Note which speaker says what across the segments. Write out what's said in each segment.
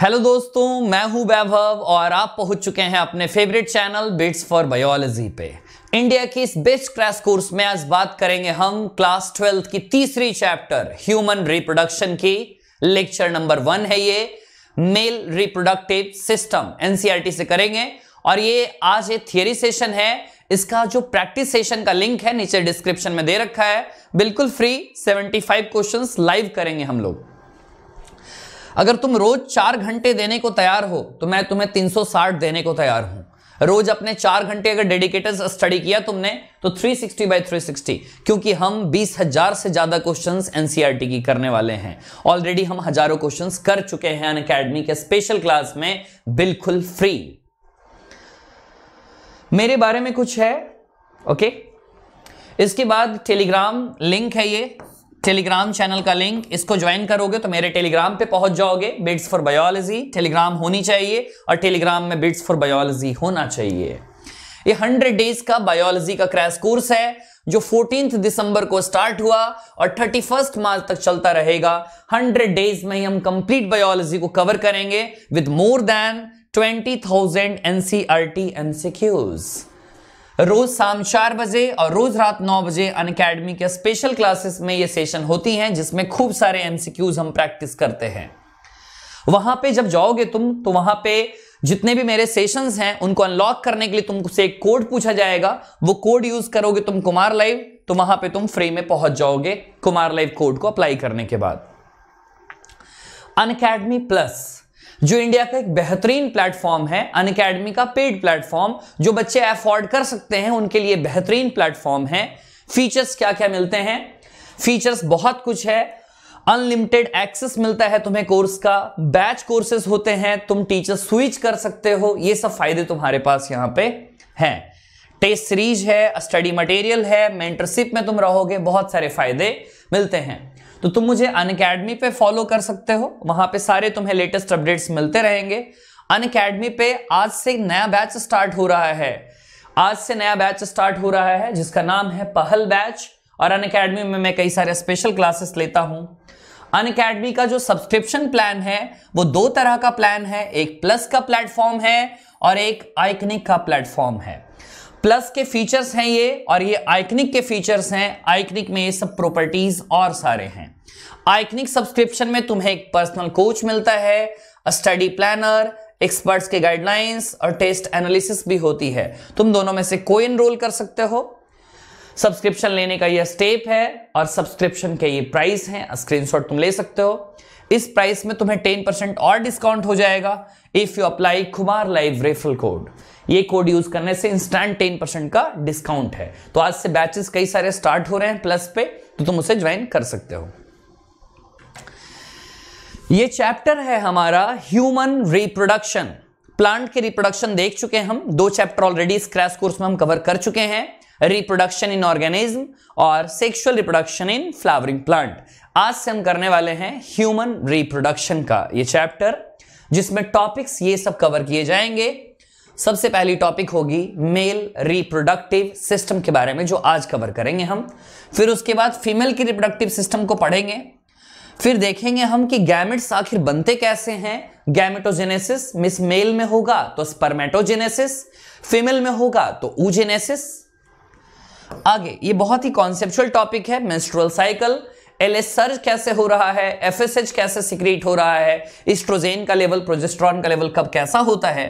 Speaker 1: hello दोस्तों मैं हूं वैभव और आप पहुंच चुके हैं अपने favourite channel bits for biology पे इंडिया की इस बेस्ट क्रैश कोर्स में आज बात करेंगे हम क्लास ट्वेल्थ की तीसरी चैप्टर ह्यूमन रिप्रोडक्शन की लेक्चर नंबर वन है ये मेल रिप्रोडक्टिव सिस्टम एनसीईआरटी से करेंगे और ये आज ये थियरी सेशन है इसका जो प्रैक्टिस सेशन का लिंक है नीचे डिस्क्रिप्शन में दे रखा है बिल्कुल फ्री सेवेंटी फाइव लाइव करेंगे हम लोग अगर तुम रोज चार घंटे देने को तैयार हो तो मैं तुम्हें 360 देने को तैयार हूं रोज अपने चार घंटे अगर डेडिकेटेड स्टडी किया तुमने तो 360 सिक्सटी बाई थ्री क्योंकि हम बीस हजार से ज्यादा क्वेश्चन एनसीआरटी e की करने वाले हैं ऑलरेडी हम हजारों क्वेश्चन कर चुके हैं अन अकेडमी के स्पेशल क्लास में बिल्कुल फ्री मेरे बारे में कुछ है ओके इसके बाद टेलीग्राम लिंक है ये टेलीग्राम चैनल का लिंक इसको ज्वाइन करोगे तो मेरे टेलीग्राम पे पहुंच जाओगे बिट्स फॉर बायोलॉजी टेलीग्राम होनी चाहिए और टेलीग्राम में बिट्स फॉर बायोलॉजी होना चाहिए ये हंड्रेड डेज का बायोलॉजी का क्रैश कोर्स है जो फोर्टीन दिसंबर को स्टार्ट हुआ और थर्टी फर्स्ट मार्च तक चलता रहेगा हंड्रेड डेज में ही हम कंप्लीट बायोलॉजी को कवर करेंगे with more than thousand NCERT MCQs रोज शाम चार बजे और रोज रात नौ बजे अन अकेडमी के स्पेशल क्लासेस में ये सेशन होती हैं जिसमें खूब सारे एमसीक्यूज हम प्रैक्टिस करते हैं वहां पे जब जाओगे तुम तो वहां पे जितने भी मेरे सेशंस हैं उनको अनलॉक करने के लिए तुमसे एक कोड पूछा जाएगा वो कोड यूज करोगे तुम कुमार लाइव तो वहां पे तुम फ्री में पहुंच जाओगे कुमार लाइव कोड को अप्लाई करने के बाद अन प्लस जो इंडिया का एक बेहतरीन प्लेटफॉर्म है अन का पेड प्लेटफॉर्म जो बच्चे अफोर्ड कर सकते हैं उनके लिए बेहतरीन प्लेटफॉर्म है फीचर्स क्या क्या मिलते हैं फीचर्स बहुत कुछ है अनलिमिटेड एक्सेस मिलता है तुम्हें कोर्स का बैच कोर्सेज होते हैं तुम टीचर स्विच कर सकते हो ये सब फायदे तुम्हारे पास यहाँ पे हैं टेस्ट सीरीज है स्टडी मटेरियल है मेंटरशिप में तुम रहोगे बहुत सारे फायदे मिलते हैं तो तुम मुझे अन अकेडमी पे फॉलो कर सकते हो वहां पे सारे तुम्हें लेटेस्ट अपडेट्स मिलते रहेंगे अन अकेडमी पे आज से नया बैच स्टार्ट हो रहा है आज से नया बैच स्टार्ट हो रहा है जिसका नाम है पहल बैच और अन अकेडमी में मैं कई सारे स्पेशल क्लासेस लेता हूँ अन अकेडमी का जो सब्सक्रिप्शन प्लान है वो दो तरह का प्लान है एक प्लस का प्लेटफॉर्म है और एक आइकनिक का प्लेटफॉर्म है प्लस के फीचर्स हैं ये और ये आइकनिक के फीचर्स हैं आइकनिक में ये सब प्रॉपर्टीज और सारे हैं आइकनिक सब्सक्रिप्शन में तुम्हें एक पर्सनल कोच मिलता है स्टडी प्लानर एक्सपर्ट्स के गाइडलाइंस और टेस्ट एनालिसिस भी होती है तुम दोनों में से कोई इनरोल कर सकते हो सब्सक्रिप्शन लेने का ये स्टेप है और सब्सक्रिप्शन के ये प्राइस हैं स्क्रीनशॉट तुम ले सकते हो इस प्राइस में तुम्हें टेन परसेंट और डिस्काउंट हो जाएगा if you apply Kumar live referral code ये कोड यूज करने से इंस्टेंट टेन परसेंट का डिस्काउंट है तो आज से बैचेस कई सारे स्टार्ट हो रहे हैं प्लस पे तो तुम उसे ज्वाइन कर सकते हो ये चैप्टर है हमारा ह्यूमन रिप्रोडक्शन प्लांट के रिप्रोडक्शन देख चुके हैं हम दो चैप्टर ऑलरेडी इस क्रैश कोर्स में हम कवर कर चुके हैं रिप्रोडक्शन इन ऑर्गेनिज्म और sexual reproduction in flowering plant आज से हम करने वाले हैं ह्यूमन रिप्रोडक्शन का ये चैप्टर जिसमें टॉपिक्स ये सब कवर किए जाएंगे सबसे पहली टॉपिक होगी मेल रिप्रोडक्टिव सिस्टम के बारे में जो आज कवर करेंगे हम फिर उसके बाद फीमेल की रिप्रोडक्टिव सिस्टम को पढ़ेंगे फिर देखेंगे हम कि गैमेट्स आखिर बनते कैसे हैं गैमेटोजेनेसिस मिस मेल में होगा तो स्पर्मेटोजेनेसिस फीमेल में होगा तो ऊजेनेसिस आगे ये बहुत ही कॉन्सेप्चुअल टॉपिक है मेंस्ट्रुअल साइकिल एल सर्ज कैसे हो रहा है एफ कैसे सिक्रीट हो रहा है इस्ट्रोजेन का लेवल प्रोजेस्ट्रॉन का लेवल कब कैसा होता है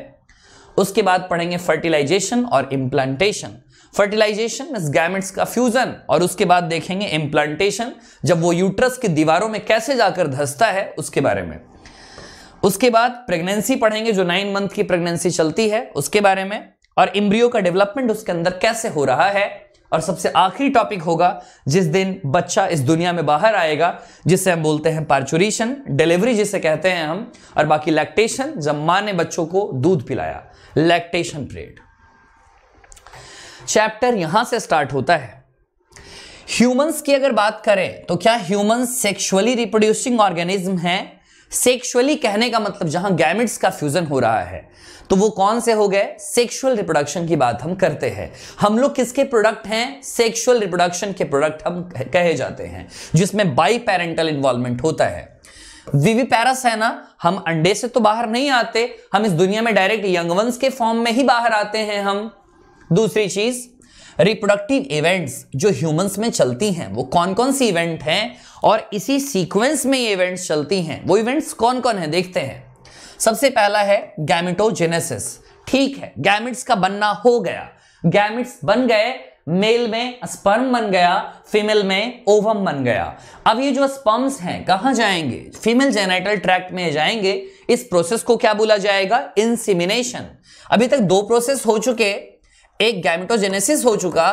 Speaker 1: उसके बाद पढ़ेंगे फर्टिलाइजेशन और इम्प्लांटेशन फर्टिलाइजेशन मीन गैमेट्स का फ्यूजन और उसके बाद देखेंगे इम्प्लांटेशन जब वो यूट्रस की दीवारों में कैसे जाकर धसता है उसके बारे में उसके बाद प्रेगनेंसी पढ़ेंगे जो नाइन मंथ की प्रेगनेंसी चलती है उसके बारे में और इम्ब्रियो का डेवलपमेंट उसके अंदर कैसे हो रहा है और सबसे आखिरी टॉपिक होगा जिस दिन बच्चा इस दुनिया में बाहर आएगा जिसे हम बोलते हैं पार्चुरेशन डिलीवरी जिसे कहते हैं हम और बाकी लैक्टेशन जब माँ ने बच्चों को दूध पिलाया लैक्टेशन पीरियड चैप्टर यहां से स्टार्ट होता है ह्यूमंस की अगर बात करें तो क्या ह्यूमंस सेक्सुअली रिप्रोड्यूसिंग ऑर्गेनिज्म है सेक्सुअली कहने का मतलब जहां गैमिट्स का फ्यूजन हो रहा है तो वो कौन से हो गए सेक्सुअल रिप्रोडक्शन की बात हम करते हैं हम लोग किसके प्रोडक्ट हैं सेक्सुअल रिप्रोडक्शन के प्रोडक्ट हम कहे जाते हैं जिसमें बाई पेरेंटल इन्वॉल्वमेंट होता है विविपैरस है ना हम अंडे से तो बाहर नहीं आते हम इस दुनिया में डायरेक्ट यंगवंस के फॉर्म में ही बाहर आते हैं हम दूसरी चीज रिप्रोडक्टिव इवेंट्स जो ह्यूमंस में चलती हैं वो कौन कौन सी इवेंट हैं और इसी सीक्वेंस में ये इवेंट्स चलती हैं वो इवेंट्स कौन कौन है देखते हैं सबसे पहला है गैमिटोजेनेसिस ठीक है गैमिट्स का बनना हो गया गैमिट्स बन गए मेल में स्पर्म बन गया फीमेल में ओवम बन गया अब ये जो स्पर्म्स हैं कहां जाएंगे फीमेल जेनेटल ट्रैक्ट में जाएंगे इस प्रोसेस को क्या बोला जाएगा इंसिमिनेशन अभी तक दो प्रोसेस हो चुके एक गैमिटोजेनेसिस हो चुका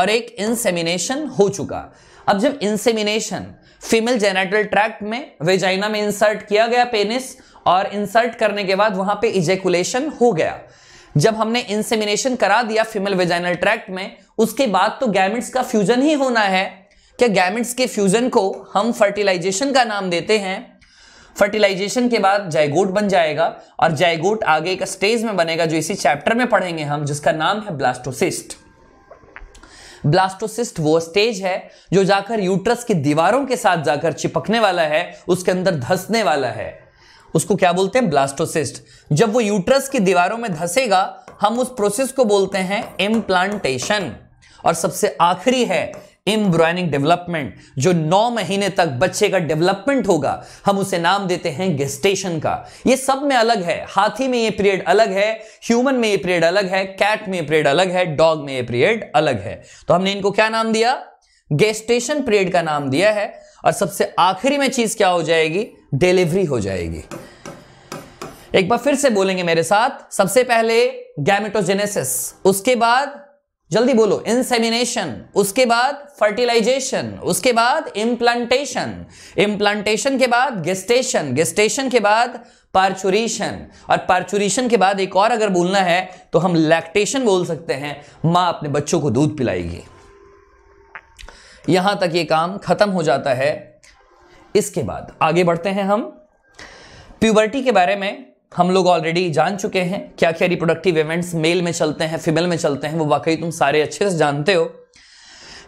Speaker 1: और एक इंसेमिनेशन हो चुका अब जब इंसेमिनेशन फीमेल जेनेटल ट्रैक्ट में वेजाइना में इंसर्ट किया गया पेनिस और इंसर्ट करने के बाद वहां पे इजेकुलेशन हो गया जब हमने इंसेमिनेशन करा दिया फीमेल वेजाइनल ट्रैक्ट में उसके बाद तो गैमिट्स का फ्यूजन ही होना है क्या गैमिट्स के फ्यूजन को हम फर्टिलाइजेशन का नाम देते हैं फर्टिलाइजेशन के बाद जयगोट बन जाएगा और जयगोट आगे एक स्टेज में बनेगा जो इसी चैप्टर में पढ़ेंगे हम जिसका नाम है ब्लास्टोसिस्ट ब्लास्टोसिस्ट वो स्टेज है जो जाकर यूट्रस की दीवारों के साथ जाकर चिपकने वाला है उसके अंदर धसने वाला है उसको क्या बोलते हैं ब्लास्टोसिस्ट जब वो यूट्रस की दीवारों में धसेगा हम उस प्रोसेस को बोलते हैं इम्प्लांटेशन और सबसे आखिरी है इम्ब्रॉयनिंग डेवलपमेंट जो नौ महीने तक बच्चे का डेवलपमेंट होगा हम उसे नाम देते हैं गेस्टेशन का ये सब में अलग है हाथी में ये पीरियड अलग है ह्यूमन में ये पीरियड अलग है कैट में ये पीरियड अलग है डॉग में ये पीरियड अलग है तो हमने इनको क्या नाम दिया गेस्टेशन पीरियड का नाम दिया है और सबसे आखिरी में चीज क्या हो जाएगी डिलीवरी हो जाएगी एक बार फिर से बोलेंगे मेरे साथ सबसे पहले गैमेटोजेनेसिस उसके बाद जल्दी बोलो इंसेमिनेशन उसके बाद फर्टिलाइजेशन उसके बाद इम्प्लांटेशन इम्प्लांटेशन के बाद गेस्टेशन गेस्टेशन के बाद पार्चुरेशन और पार्चुरेशन के बाद एक और अगर बोलना है तो हम लैक्टेशन बोल सकते हैं माँ अपने बच्चों को दूध पिलाएगी यहां तक ये काम खत्म हो जाता है इसके बाद आगे बढ़ते हैं हम प्यूबर्टी के बारे में हम लोग ऑलरेडी जान चुके हैं क्या क्या रिप्रोडक्टिव इवेंट्स मेल में चलते हैं फीमेल में चलते हैं वो वाकई तुम सारे अच्छे से जानते हो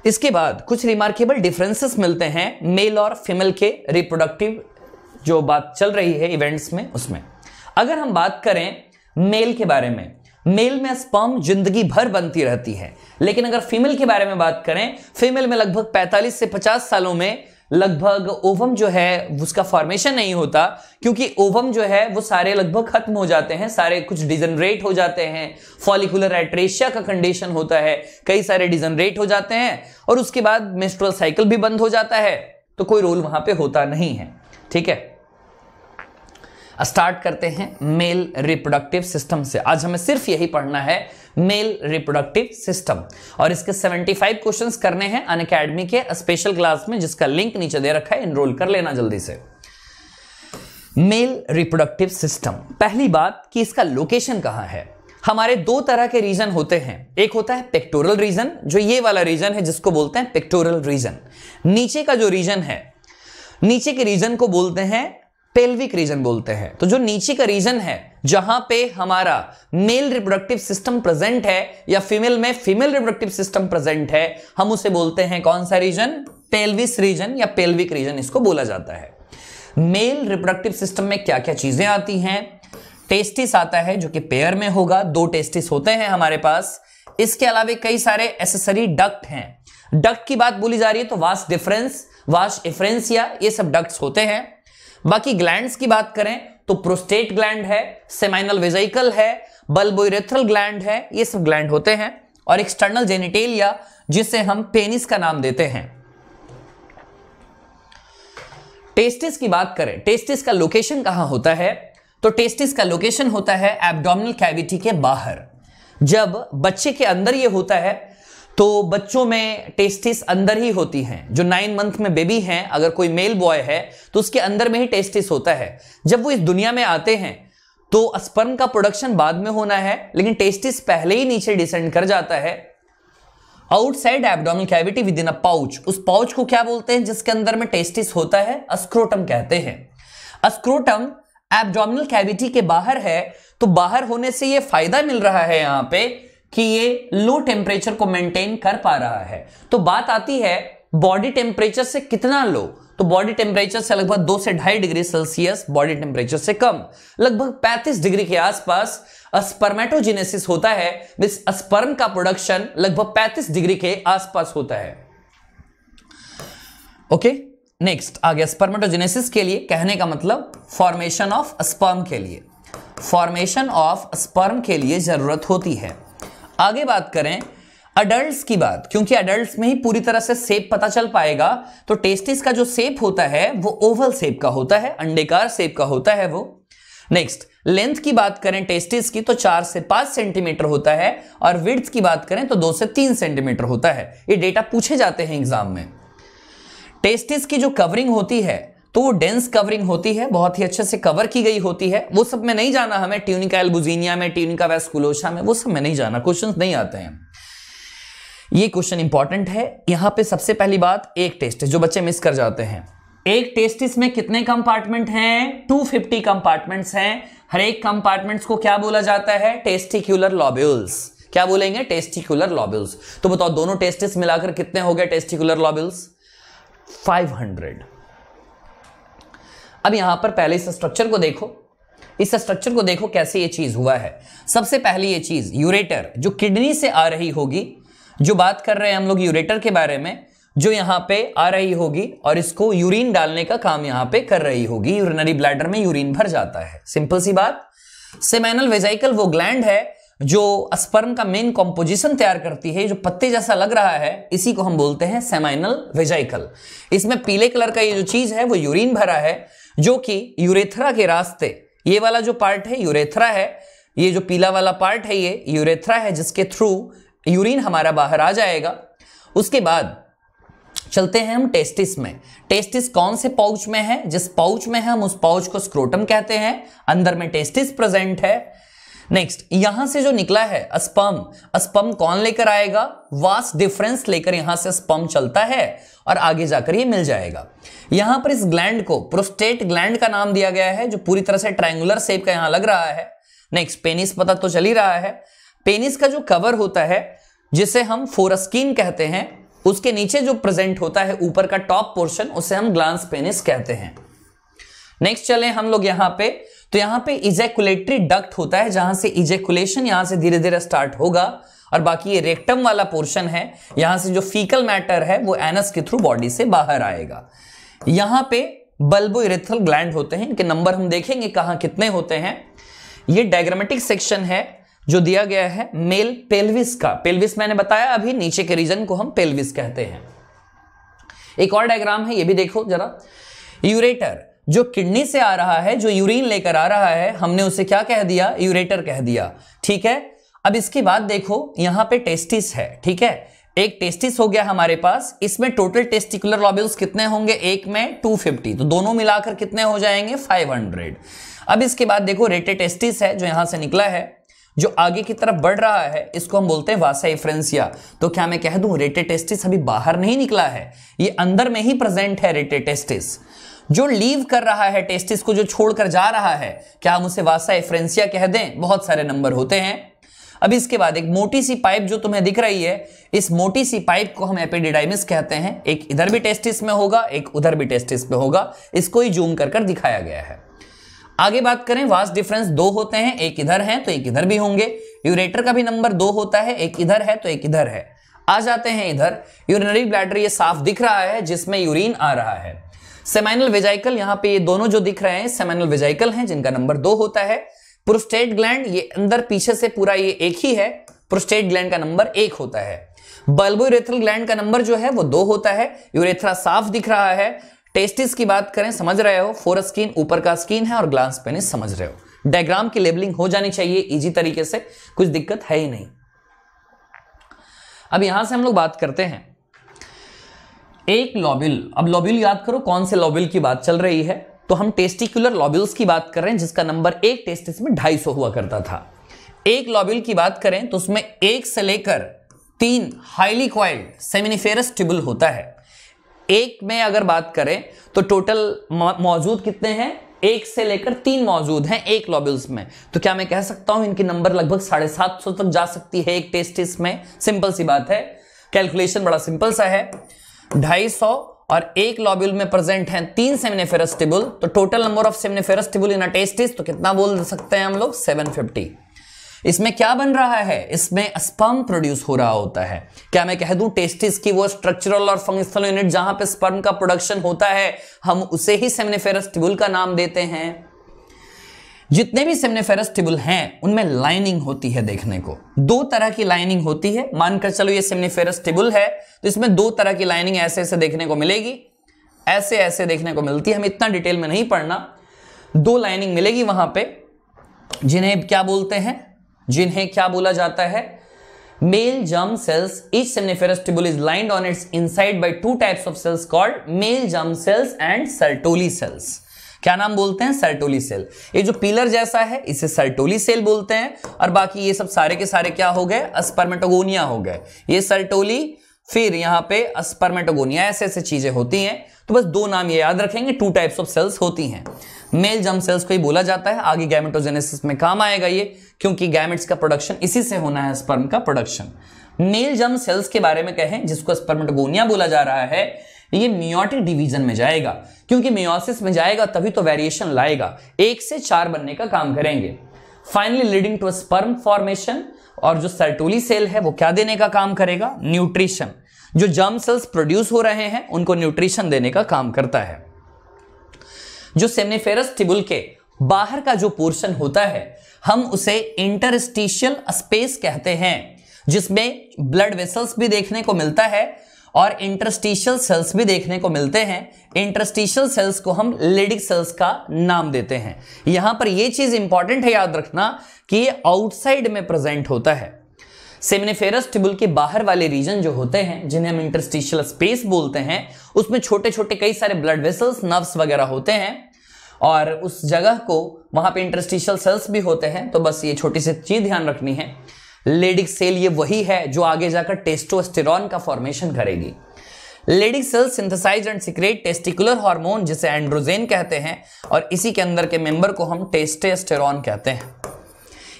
Speaker 1: इसके बाद कुछ रिमार्केबल डिफरेंसेस मिलते हैं मेल और फीमेल के रिप्रोडक्टिव जो बात चल रही है इवेंट्स में उसमें अगर हम बात करें मेल के बारे में मेल में स्पर्म जिंदगी भर बनती रहती है लेकिन अगर फीमेल के बारे में बात करें फीमेल में लगभग 45 से 50 सालों में लगभग ओवम जो है उसका फॉर्मेशन नहीं होता क्योंकि ओवम जो है वो सारे लगभग खत्म हो जाते हैं सारे कुछ डिजनरेट हो जाते हैं फॉलिकुलर एट्रेशिया का कंडीशन होता है कई सारे डिजनरेट हो जाते हैं और उसके बाद मेस्ट्रल साइकिल भी बंद हो जाता है तो कोई रोल वहां पर होता नहीं है ठीक है स्टार्ट करते हैं मेल रिप्रोडक्टिव सिस्टम से आज हमें सिर्फ यही पढ़ना है मेल रिप्रोडक्टिव सिस्टम और इसके 75 क्वेश्चंस करने हैं अन अकेडमी के स्पेशल क्लास में जिसका लिंक नीचे दे रखा है इनरोल कर लेना जल्दी से मेल रिप्रोडक्टिव सिस्टम पहली बात कि इसका लोकेशन कहां है हमारे दो तरह के रीजन होते हैं एक होता है पेक्टोरल रीजन जो ये वाला रीजन है जिसको बोलते हैं पेक्टोरल रीजन नीचे का जो रीजन है नीचे के रीजन को बोलते हैं पेल्विक रीजन बोलते हैं तो जो नीचे का रीजन है जहां पे हमारा मेल रिप्रोडक्टिव सिस्टम प्रेजेंट है या फीमेल में फीमेल रिप्रोडक्टिव सिस्टम प्रेजेंट है हम उसे बोलते हैं कौन सा रीजन पेल्विस रीजन या पेल्विक रीजन इसको बोला जाता है मेल रिप्रोडक्टिव सिस्टम में क्या क्या चीजें आती हैं टेस्टिस आता है जो कि पेयर में होगा दो टेस्टिस होते हैं हमारे पास इसके अलावा कई सारे एसेसरी डक्ट हैं डक्ट की बात बोली जा रही है तो वास डिफरेंस वास डिफरेंस या ये सब डक्ट्स होते हैं बाकी ग्लैंड्स की बात करें तो प्रोस्टेट ग्लैंड है सेमाइनल वेजाइकल है बल्बोरेथ्रल ग्लैंड है ये सब ग्लैंड होते हैं और एक्सटर्नल जेनिटेलिया जिसे हम पेनिस का नाम देते हैं टेस्टिस की बात करें टेस्टिस का लोकेशन कहां होता है तो टेस्टिस का लोकेशन होता है एब्डोमिनल कैविटी के बाहर जब बच्चे के अंदर ये होता है तो बच्चों में टेस्टिस अंदर ही होती हैं जो नाइन मंथ में बेबी हैं अगर कोई मेल बॉय है तो उसके अंदर में ही टेस्टिस होता है जब वो इस दुनिया में आते हैं तो स्पर्म का प्रोडक्शन बाद में होना है लेकिन टेस्टिस पहले ही नीचे डिसेंड कर जाता है outside abdominal cavity with in a pouch उस पाउच को क्या बोलते हैं जिसके अंदर में टेस्टिस होता है अस्क्रोटम कहते हैं अस्क्रोटम एब्डोमिनल कैविटी के बाहर है तो बाहर होने से ये फायदा मिल रहा है यहां पे कि ये लो टेम्परेचर को मेंटेन कर पा रहा है तो बात आती है बॉडी टेम्परेचर से कितना लो तो बॉडी टेम्परेचर से लगभग दो से ढाई डिग्री सेल्सियस बॉडी टेम्परेचर से कम लगभग 35 डिग्री के आसपास स्पर्मेटोजेनेसिस होता है मिस अस्पर्म का प्रोडक्शन लगभग 35 डिग्री के आसपास होता है ओके नेक्स्ट आ गया स्पर्मेटोजेनेसिस के लिए कहने का मतलब फॉर्मेशन ऑफ स्पर्म के लिए फॉर्मेशन ऑफ स्पर्म के लिए जरूरत होती है आगे बात करें अडल्ट की बात क्योंकि अडल्ट में ही पूरी तरह से सेप पता चल पाएगा तो टेस्टिस का जो सेप होता है वो ओवल सेप का होता है अंडेकार सेप का होता है वो नेक्स्ट लेंथ की बात करें टेस्टिस की तो चार से पांच सेंटीमीटर होता है और विड्थ की बात करें तो दो से तीन सेंटीमीटर होता है ये डेटा पूछे जाते हैं एग्जाम में टेस्टिस की जो कवरिंग होती है तो डेंस कवरिंग होती है बहुत ही अच्छे से कवर की गई होती है वो सब में नहीं जाना हमें ट्यूनिका एल्बुजीनिया में ट्यूनिका वैस्कुलोशा में वो सब में नहीं जाना क्वेश्चन नहीं आते हैं ये क्वेश्चन इंपॉर्टेंट है यहाँ पे सबसे पहली बात एक टेस्ट जो बच्चे मिस कर जाते हैं एक टेस्ट इसमें कितने कंपार्टमेंट हैं 250 कंपार्टमेंट्स हैं हर एक कंपार्टमेंट को क्या बोला जाता है टेस्टिक्यूलर लॉब्यूल्स क्या बोलेंगे टेस्टिकुलर लॉब्यूल्स तो बताओ दोनों टेस्टिस मिलाकर कितने हो गए टेस्टिकुलर लॉब्यूल्स फाइव अब यहां पर पहले इस स्ट्रक्चर को देखो इस स्ट्रक्चर को देखो कैसे ये चीज़ हुआ है सबसे पहले ये चीज़ यूरेटर जो किडनी से आ रही होगी जो बात कर रहे हैं हम लोग यूरेटर के बारे में जो यहाँ पे आ रही होगी और इसको यूरिन डालने का काम यहाँ पे कर रही होगी यूरिनरी ब्लैडर में यूरिन भर जाता है सिंपल सी बात सेमेनल वेजाइकल वो ग्लैंड है जो स्पर्म का मेन कॉम्पोजिशन तैयार करती है जो पत्ते जैसा लग रहा है इसी को हम बोलते हैं सेमाइनल वेजाइकल इसमें पीले कलर का ये जो चीज है वो यूरिन भरा है जो कि यूरेथ्रा के रास्ते ये वाला जो पार्ट है यूरेथ्रा है ये जो पीला वाला पार्ट है ये यूरेथ्रा है जिसके थ्रू यूरिन हमारा बाहर आ जाएगा उसके बाद चलते हैं हम टेस्टिस में टेस्टिस कौन से पाउच में है जिस पाउच में है हम उस पाउच को स्क्रोटम कहते हैं अंदर में टेस्टिस प्रेजेंट है नेक्स्ट यहां से जो निकला है स्पम स्पम कौन लेकर आएगा वास डिफरेंस लेकर यहां से स्पम चलता है और आगे जाकर ये मिल जाएगा यहां पर इस ग्लैंड को प्रोस्टेट ग्लैंड का नाम दिया गया है जो पूरी तरह से ट्रायंगुलर शेप का यहां लग रहा है नेक्स्ट पेनिस पता तो चल ही रहा है पेनिस का जो कवर होता है जिसे हम फोरस्किन कहते हैं उसके नीचे जो प्रेजेंट होता है ऊपर का टॉप पोर्शन उसे हम ग्लांस पेनिस कहते हैं नेक्स्ट चले हम लोग यहां पे तो यहां पे इजेकुलेटरी डक्ट होता है जहां से इजेकुलेशन यहां से धीरे धीरे स्टार्ट होगा और बाकी ये रेक्टम वाला पोर्शन है यहां से जो फीकल मैटर है वो एनस के थ्रू बॉडी से बाहर आएगा यहां पे बल्बो इरेथल ग्लैंड होते हैं इनके नंबर हम देखेंगे कहां कितने होते हैं ये डायग्रामेटिक सेक्शन है जो दिया गया है मेल पेल्विस का पेल्विस मैंने बताया अभी नीचे के रीजन को हम पेल्विस कहते हैं एक और डायग्राम है ये भी देखो जरा यूरेटर जो किडनी से आ रहा है जो यूरिन लेकर आ रहा है हमने उसे क्या कह दिया यूरेटर कह दिया ठीक है अब इसके बाद देखो यहां पे टेस्टिस है ठीक है एक टेस्टिस हो गया हमारे पास इसमें टोटल टेस्टिकुलर लॉब्यूल्स कितने होंगे एक में 250 तो दोनों मिलाकर कितने हो जाएंगे 500 अब इसके बाद देखो रेटे टेस्टिस है जो यहां से निकला है जो आगे की तरफ बढ़ रहा है इसको हम बोलते हैं वासा इफ्रेंसिया तो क्या मैं कह दूं रेटे टेस्टिस अभी बाहर नहीं निकला है ये अंदर में ही प्रेजेंट है रेटे टेस्टिस जो लीव कर रहा है टेस्टिस को जो छोड़कर जा रहा है क्या हम उसे वासा इफ्रेंसिया कह दें बहुत सारे नंबर होते हैं अब इसके बाद एक मोटी सी पाइप जो तुम्हें दिख रही है इस मोटी सी पाइप को हम एपिडिडाइमिस कहते हैं एक इधर भी टेस्टिस में होगा एक उधर भी टेस्टिस में होगा इसको ही जूम कर कर दिखाया गया है आगे बात करें वास डिफरेंस दो होते हैं एक इधर है तो एक इधर भी होंगे यूरेटर का भी नंबर दो होता है एक इधर है तो एक इधर है आ जाते हैं इधर यूरिनरी ब्लैडर ये साफ दिख रहा है जिसमें यूरिन आ रहा है सेमाइनल वेजाइकल यहाँ पे ये दोनों जो दिख रहे हैं सेमाइनल वेजाइकल हैं जिनका नंबर दो होता है प्रोस्टेट ग्लैंड ये अंदर पीछे से पूरा ये एक ही है प्रोस्टेट ग्लैंड का नंबर एक होता है बल्बोरेथल ग्लैंड का नंबर जो है वो दो होता है यूरेथ्रा साफ दिख रहा है टेस्टिस की बात करें समझ रहे हो फोर स्किन ऊपर का स्किन है और ग्लांस पेनिस समझ रहे हो डायग्राम की लेबलिंग हो जानी चाहिए इजी तरीके से कुछ दिक्कत है ही नहीं अब यहां से हम लोग बात करते हैं एक लॉबिल अब लॉबिल याद करो कौन से लॉबिल की बात चल रही है तो हम टेस्टिकुलर लॉब्यूल्स की बात कर रहे हैं जिसका नंबर एक टेस्टिस में ढाई हुआ करता था एक लॉब्यूल की बात करें तो उसमें एक से लेकर तीन हाईली क्वाइल्ड सेमिनिफेरस ट्यूबुल होता है एक में अगर बात करें तो टोटल मौजूद कितने हैं एक से लेकर तीन मौजूद हैं एक लॉब्यूल्स में तो क्या मैं कह सकता हूं इनकी नंबर लगभग साढ़े सात सौ तक जा सकती है एक टेस्टिस में सिंपल सी बात है कैलकुलेशन बड़ा सिंपल सा है ढाई सौ और एक लॉब्यूल में प्रेजेंट है तीन सेमिनेफेरस टिबुल तो total number of seminiferous tubule in a testis तो कितना बोल सकते हैं हम लोग 750 इसमें क्या बन रहा है इसमें स्पर्म प्रोड्यूस हो रहा होता है क्या मैं कह दूं टेस्टिस की वो स्ट्रक्चरल और फंक्शनल यूनिट जहां पे स्पर्म का प्रोडक्शन होता है हम उसे ही सेमिनेफेरस टिबुल का नाम देते हैं जितने भी सेमनेफेरस टिबुल हैं उनमें लाइनिंग होती है देखने को दो तरह की लाइनिंग होती है मानकर चलो ये सेमनेफेरस टिबुल है तो इसमें दो तरह की लाइनिंग ऐसे ऐसे देखने को मिलेगी ऐसे ऐसे देखने को मिलती है हम इतना डिटेल में नहीं पढ़ना दो लाइनिंग मिलेगी वहां पे जिन्हें क्या बोलते हैं जिन्हें क्या बोला जाता है male germ cells each semniferous tubule is lined on its inside by two types cells cells called male germ cells and sertoli क्या नाम बोलते हैं सर्टोली सेल ये जो पिलर जैसा है इसे सर्टोली सेल बोलते हैं और बाकी ये सब सारे के सारे क्या हो गए अस्परमेटोगोनिया हो गए ये सर्टोली फिर यहाँ पे अस्परमेटोगोनिया ऐसे ऐसे चीजें होती हैं तो बस दो नाम ये याद रखेंगे टू टाइप्स ऑफ सेल्स होती हैं मेल जम सेल्स को ही बोला जाता है आगे गैमेटोजेनेसिस में काम आएगा ये क्योंकि गैमेट्स का प्रोडक्शन इसी से होना है स्पर्म का प्रोडक्शन मेल जम सेल्स के बारे में कहें जिसको स्पर्मेटोगोनिया बोला जा रहा है ये मियोटिक डिवीजन में जाएगा क्योंकि मियोसिस में जाएगा तभी तो वेरिएशन लाएगा एक से चार बनने का काम करेंगे finally leading to sperm formation और जो सर्टोली सेल है वो क्या देने का काम करेगा न्यूट्रिशन जो जर्म सेल्स प्रोड्यूस हो रहे हैं उनको न्यूट्रिशन देने का काम करता है जो सेमनिफेरस टिबुल के बाहर का जो पोर्शन होता है हम उसे इंटरस्टिशियल स्पेस कहते हैं जिसमें ब्लड वेसल्स भी देखने को मिलता है और इंटरस्टिशियल सेल्स भी देखने को मिलते हैं इंटरस्टिशियल सेल्स को हम लेडिक सेल्स का नाम देते हैं यहां पर यह चीज इंपॉर्टेंट है याद रखना कि ये आउटसाइड में प्रेजेंट होता है सेमिनिफेरस टिबुल के बाहर वाले रीजन जो होते हैं जिन्हें हम इंटरस्टिशियल स्पेस बोलते हैं उसमें छोटे छोटे कई सारे ब्लड वेसल्स नर्व्स वगैरह होते हैं और उस जगह को वहां पे इंटरस्टिशियल सेल्स भी होते हैं तो बस ये छोटी सी चीज ध्यान रखनी है लेडिक सेल ये वही है जो आगे जाकर टेस्टोस्टेरॉन का फॉर्मेशन करेगी Leydig cell synthesize and secrete testicular hormone जिसे एंड्रोजेन कहते हैं और इसी के अंदर के मेंबर को हम टेस्टेस्टेरॉन कहते हैं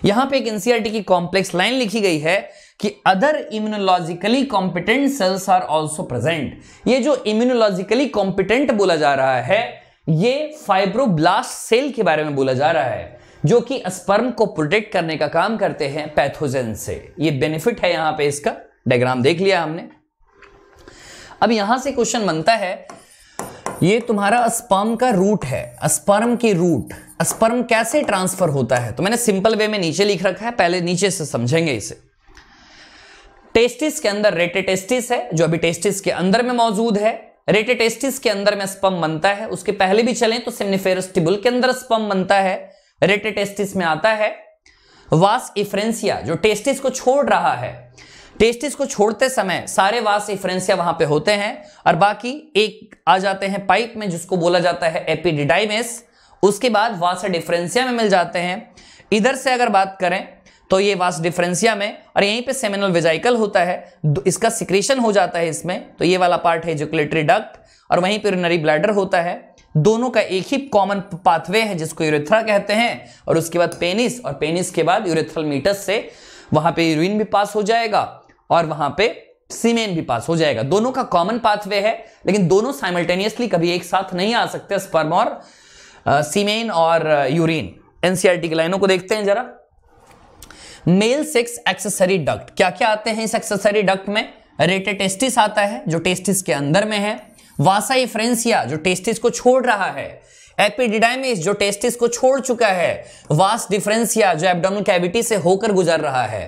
Speaker 1: यहां पे एक एनसीआरटी e की कॉम्प्लेक्स लाइन लिखी गई है कि other immunologically competent cells are also present ये जो इम्यूनोलॉजिकली कॉम्पिटेंट बोला जा रहा है ये फाइब्रोब्लास्ट सेल के बारे में बोला जा रहा है जो कि स्पर्म को प्रोटेक्ट करने का काम करते हैं पैथोजन से ये बेनिफिट है यहां पे इसका डायग्राम देख लिया हमने अब यहां से क्वेश्चन बनता है ये तुम्हारा स्पर्म का रूट है स्पर्म की रूट स्पर्म कैसे ट्रांसफर होता है तो मैंने सिंपल वे में नीचे लिख रखा है पहले नीचे से समझेंगे इसे टेस्टिस के अंदर रेटेटेस्टिस है जो अभी टेस्टिस के अंदर में मौजूद है रेटेटेस्टिस के अंदर में स्पम बनता है उसके पहले भी चलें तो सिम्निफेरस टिबुल के अंदर स्पम बनता है रेटेटेस्टिस में आता है वास इफ्रेंसिया जो टेस्टिस को छोड़ रहा है टेस्टिस को छोड़ते समय सारे वास इफ्रेंसिया वहां पे होते हैं और बाकी एक आ जाते हैं पाइप में जिसको बोला जाता है एपिडिडाइमेस उसके बाद वास डिफ्रेंसिया में मिल जाते हैं इधर से अगर बात करें तो ये वास डिफ्रेंसिया में और यहीं पे सेमिनल वेजाइकल होता है इसका सिक्रेशन हो जाता है इसमें तो ये वाला पार्ट है जुकुलेटरी डक्ट और वहीं पर नरी ब्लैडर होता है दोनों का एक ही कॉमन पाथवे है जिसको यूरेथ्रा कहते हैं और उसके बाद पेनिस और पेनिस के बाद यूरेथ्रल मीटस से वहां पे यूरिन भी पास हो जाएगा और वहां पे सीमेन भी पास हो जाएगा दोनों का कॉमन पाथवे है लेकिन दोनों साइमल्टेनियसली कभी एक साथ नहीं आ सकते स्पर्म और सीमेन और यूरिन एनसीआरटी e की लाइनों को देखते हैं जरा मेल सेक्स एक्सेसरी डक्ट क्या क्या आते हैं इस एक्सेसरी डक्ट में रेटेटेस्टिस आता है जो टेस्टिस के अंदर में है वासाइफ्रेंसिया जो टेस्टिस को छोड़ रहा है एपिडिडाइमिस जो टेस्टिस को छोड़ चुका है वास डिफ्रेंसिया जो एबडोमल कैविटी से होकर गुजर रहा है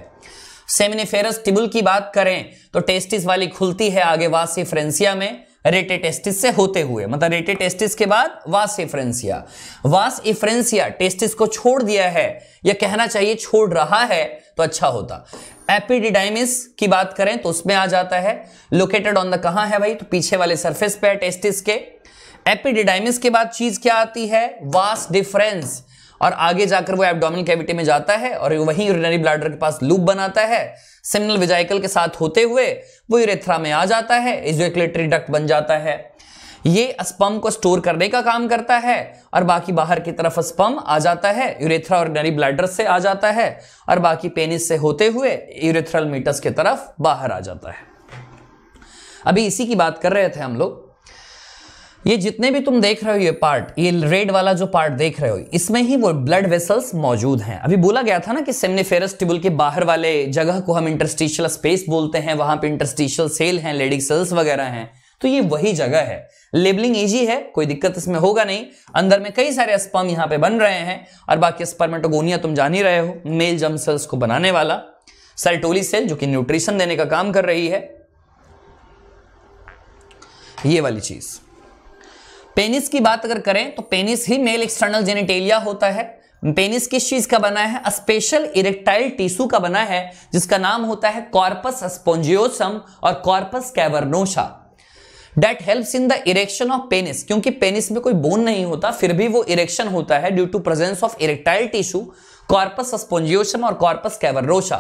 Speaker 1: सेमिनिफेरस टिबुल की बात करें तो टेस्टिस वाली खुलती है आगे वासिफ्रेंसिया में रेटे टेस्टिस से होते हुए मतलब रेटे टेस्टिस के बाद वास इफ्रेंसिया वास इफ्रेंसिया टेस्टिस को छोड़ दिया है या कहना चाहिए छोड़ रहा है तो अच्छा होता एपिडिडाइमिस की बात करें तो उसमें आ जाता है लोकेटेड ऑन द कहा है भाई तो पीछे वाले सरफेस पे टेस्टिस के एपिडिडाइमिस के बाद चीज क्या आती है वास्ट डिफरेंस और आगे जाकर वो एब्डोमिनल कैविटी में जाता है और वही यूरिनरी ब्लैडर के पास लूप बनाता है सिमिनल विजाइकल के साथ होते हुए वो यूरेथ्रा में आ जाता है इजोक्लेटरी डक्ट बन जाता है ये स्पम को स्टोर करने का काम करता है और बाकी बाहर की तरफ स्पम आ जाता है यूरेथ्रा और नरी ब्लैडर से आ जाता है और बाकी पेनिस से होते हुए यूरेथ्रल मीटस की तरफ बाहर आ जाता है अभी इसी की बात कर रहे थे हम लोग ये जितने भी तुम देख रहे हो ये पार्ट ये रेड वाला जो पार्ट देख रहे हो इसमें ही वो ब्लड वेसल्स मौजूद हैं अभी बोला गया था ना कि सेमनीफेरस टिबुल के बाहर वाले जगह को हम इंटरस्टिशियल स्पेस बोलते हैं वहां पे इंटरस्टिशियल सेल हैं लेडिक सेल्स वगैरह हैं तो ये वही जगह है लेबलिंग इजी है कोई दिक्कत इसमें होगा नहीं अंदर में कई सारे स्पर्म यहाँ पे बन रहे हैं और बाकी स्पर्मेटोगोनिया तुम जान ही रहे हो मेल जम सेल्स को बनाने वाला सर्टोली सेल जो कि न्यूट्रिशन देने का काम कर रही है ये वाली चीज पेनिस की बात अगर करें तो पेनिस ही मेल एक्सटर्नल जेनेटेलिया होता है पेनिस किस चीज का बना है स्पेशल इरेक्टाइल टिश्यू का बना है जिसका नाम होता है कॉर्पस स्पोंजियोसम और corpus cavernosa that helps in the erection of penis क्योंकि पेनिस में कोई बोन नहीं होता फिर भी वो इरेक्शन होता है due to presence of erectile tissue corpus spongiosum और कॉर्पस कैवरोशा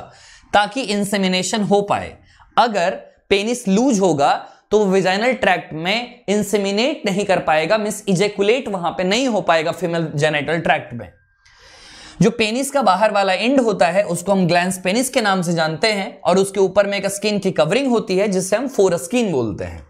Speaker 1: ताकि इंसेमिनेशन हो पाए अगर पेनिस लूज होगा तो विजाइनल ट्रैक्ट में इंसेमिनेट नहीं कर पाएगा मिस इजेकुलेट वहां पे नहीं हो पाएगा फीमेल जेनेटल ट्रैक्ट में जो पेनिस का बाहर वाला एंड होता है उसको हम ग्लैंस पेनिस के नाम से जानते हैं और उसके ऊपर में एक स्किन की कवरिंग होती है जिसे हम फोर स्किन बोलते हैं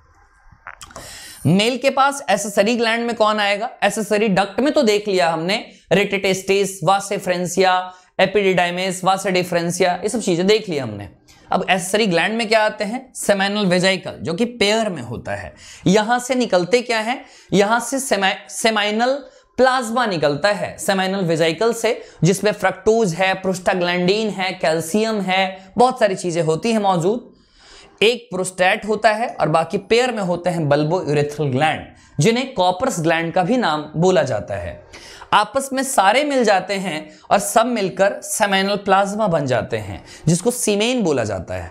Speaker 1: मेल के पास एसेसरी ग्लैंड में कौन आएगा एसेसरी डक्ट में तो देख लिया हमने रेटेटेस्टिस वासेफ्रेंसिया एपिडिडाइमेस वासे डिफ्रेंसिया ये सब चीजें देख लिया हमने अब एसेसरी ग्लैंड में क्या आते हैं सेमेनल वेजाइकल जो कि पेयर में होता है यहां से निकलते क्या है यहां से सेमाइनल प्लाज्मा निकलता है सेमाइनल वेजाइकल से जिसमें फ्रक्टोज है प्रोस्टाग्लैंडीन है कैल्शियम है बहुत सारी चीजें होती है मौजूद एक प्रोस्टेट होता है और बाकी पेयर में होते हैं बल्बो यूरेथल ग्लैंड जिन्हें कॉपर्स ग्लैंड का भी नाम बोला जाता है आपस में सारे मिल जाते हैं और सब मिलकर सेमेनल प्लाज्मा बन जाते हैं जिसको सीमेन बोला जाता है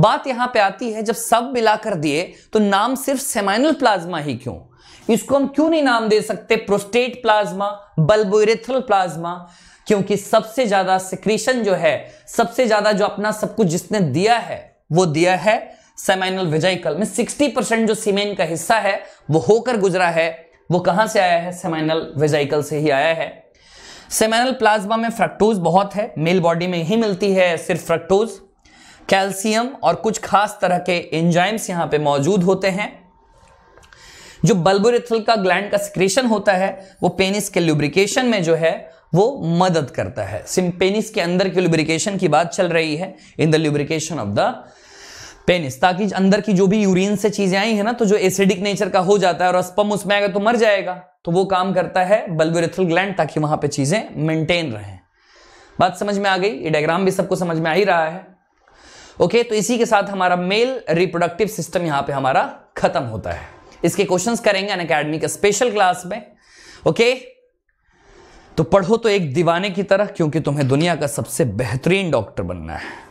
Speaker 1: बात यहां पे आती है जब सब मिलाकर दिए तो नाम सिर्फ सेमाइनल प्लाज्मा ही क्यों इसको हम क्यों नहीं नाम दे सकते प्रोस्टेट प्लाज्मा बल्बोरेथल प्लाज्मा क्योंकि सबसे ज्यादा सिक्रीशन जो है सबसे ज्यादा जो अपना सब कुछ जिसने दिया है वो दिया है सेमाइनल विजाइकल में 60 परसेंट जो सीमेन का हिस्सा है वो होकर गुजरा है वो कहां से आया है सेमाइनल विजाइकल से ही आया है सेमाइनल प्लाज्मा में फ्रक्टोज बहुत है मेल बॉडी में ही मिलती है सिर्फ फ्रक्टोज कैल्सियम और कुछ खास तरह के एंजाइम्स यहां पे मौजूद होते हैं जो बल्बोरिथल का ग्लैंड का सिक्रेशन होता है वो पेनिस के लुब्रिकेशन में जो है वो मदद करता है सिम पेनिस के अंदर के लुब्रिकेशन की बात चल रही है in the lubrication of the penis ताकि अंदर की जो भी यूरिन से चीजें आई है ना तो जो एसिडिक नेचर का हो जाता है और अस्पम उसमें आएगा तो मर जाएगा तो वो काम करता है बल्बोरेथल ग्लैंड ताकि वहां पे चीजें मेंटेन रहे बात समझ में आ गई ये डायग्राम भी सबको समझ में आ ही रहा है ओके तो इसी के साथ हमारा मेल रिप्रोडक्टिव सिस्टम यहाँ पे हमारा खत्म होता है इसके क्वेश्चंस करेंगे अन अकेडमी के स्पेशल क्लास में ओके तो पढ़ो तो एक दीवाने की तरह क्योंकि तुम्हें दुनिया का सबसे बेहतरीन डॉक्टर बनना है